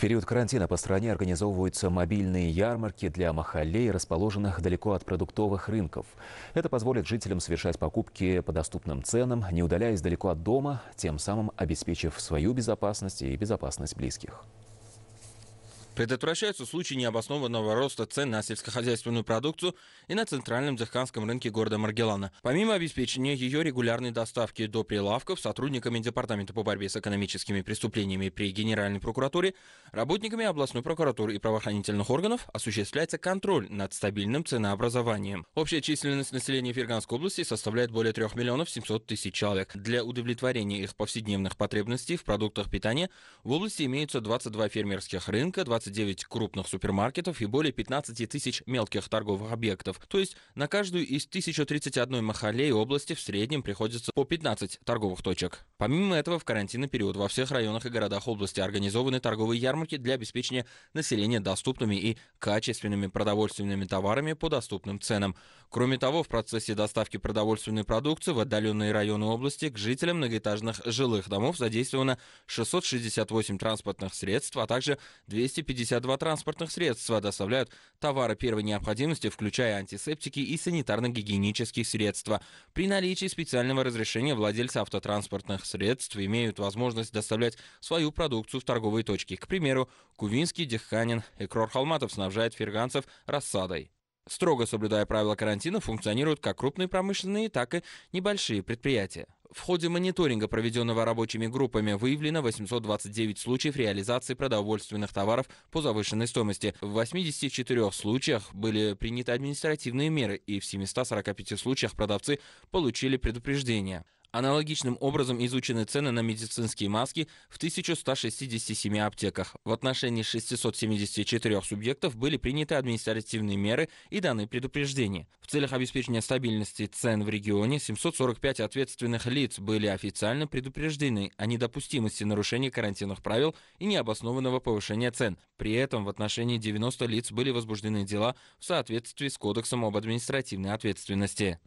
период карантина по стране организовываются мобильные ярмарки для махалей, расположенных далеко от продуктовых рынков. Это позволит жителям совершать покупки по доступным ценам, не удаляясь далеко от дома, тем самым обеспечив свою безопасность и безопасность близких. Предотвращаются случаи необоснованного роста цен на сельскохозяйственную продукцию и на центральном Заханском рынке города Маргелана. Помимо обеспечения ее регулярной доставки до прилавков сотрудниками Департамента по борьбе с экономическими преступлениями при Генеральной прокуратуре, работниками областной прокуратуры и правоохранительных органов осуществляется контроль над стабильным ценообразованием. Общая численность населения Ферганской области составляет более 3 миллионов 700 тысяч человек. Для удовлетворения их повседневных потребностей в продуктах питания в области имеются 22 фермерских рынка, 20 29 крупных супермаркетов и более 15 тысяч мелких торговых объектов. То есть на каждую из 1031 махалей области в среднем приходится по 15 торговых точек. Помимо этого, в карантинный период во всех районах и городах области организованы торговые ярмарки для обеспечения населения доступными и качественными продовольственными товарами по доступным ценам. Кроме того, в процессе доставки продовольственной продукции в отдаленные районы области к жителям многоэтажных жилых домов задействовано 668 транспортных средств, а также 252 транспортных средства доставляют товары первой необходимости, включая антисептики и санитарно-гигиенические средства. При наличии специального разрешения владельца автотранспортных средств имеют возможность доставлять свою продукцию в торговые точки. К примеру, Кувинский, дехханин Экрор Халматов снабжает ферганцев рассадой строго соблюдая правила карантина, функционируют как крупные промышленные, так и небольшие предприятия. В ходе мониторинга, проведенного рабочими группами, выявлено 829 случаев реализации продовольственных товаров по завышенной стоимости. В 84 случаях были приняты административные меры, и в 745 случаях продавцы получили предупреждение. Аналогичным образом изучены цены на медицинские маски в 1167 аптеках. В отношении 674 субъектов были приняты административные меры и даны предупреждения. В целях обеспечения стабильности цен в регионе 745 ответственных лиц были официально предупреждены о недопустимости нарушения карантинных правил и необоснованного повышения цен. При этом в отношении 90 лиц были возбуждены дела в соответствии с Кодексом об административной ответственности.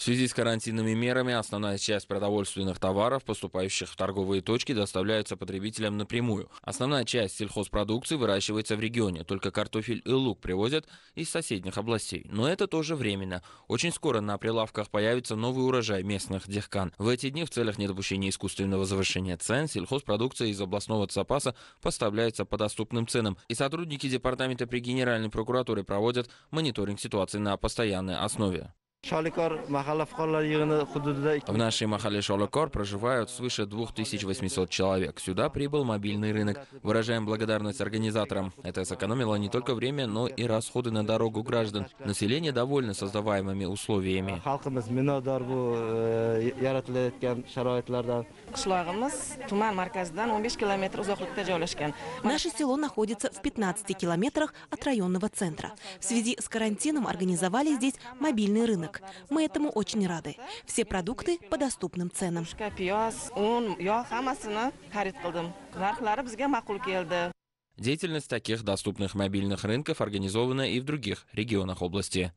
В связи с карантинными мерами основная часть продовольственных товаров, поступающих в торговые точки, доставляется потребителям напрямую. Основная часть сельхозпродукции выращивается в регионе, только картофель и лук привозят из соседних областей. Но это тоже временно. Очень скоро на прилавках появится новый урожай местных дехкан. В эти дни в целях недопущения искусственного завышения цен сельхозпродукция из областного запаса поставляется по доступным ценам. И сотрудники департамента при Генеральной прокуратуре проводят мониторинг ситуации на постоянной основе. В нашей Махале Шаликор проживают свыше 2800 человек. Сюда прибыл мобильный рынок. Выражаем благодарность организаторам. Это сэкономило не только время, но и расходы на дорогу граждан. Население довольно создаваемыми условиями. Э, Наше село находится в 15 километрах от районного центра. В связи с карантином организовали здесь мобильный рынок рынок. Мы этому очень рады. Все продукты по доступным ценам. Деятельность таких доступных мобильных рынков организована и в других регионах области.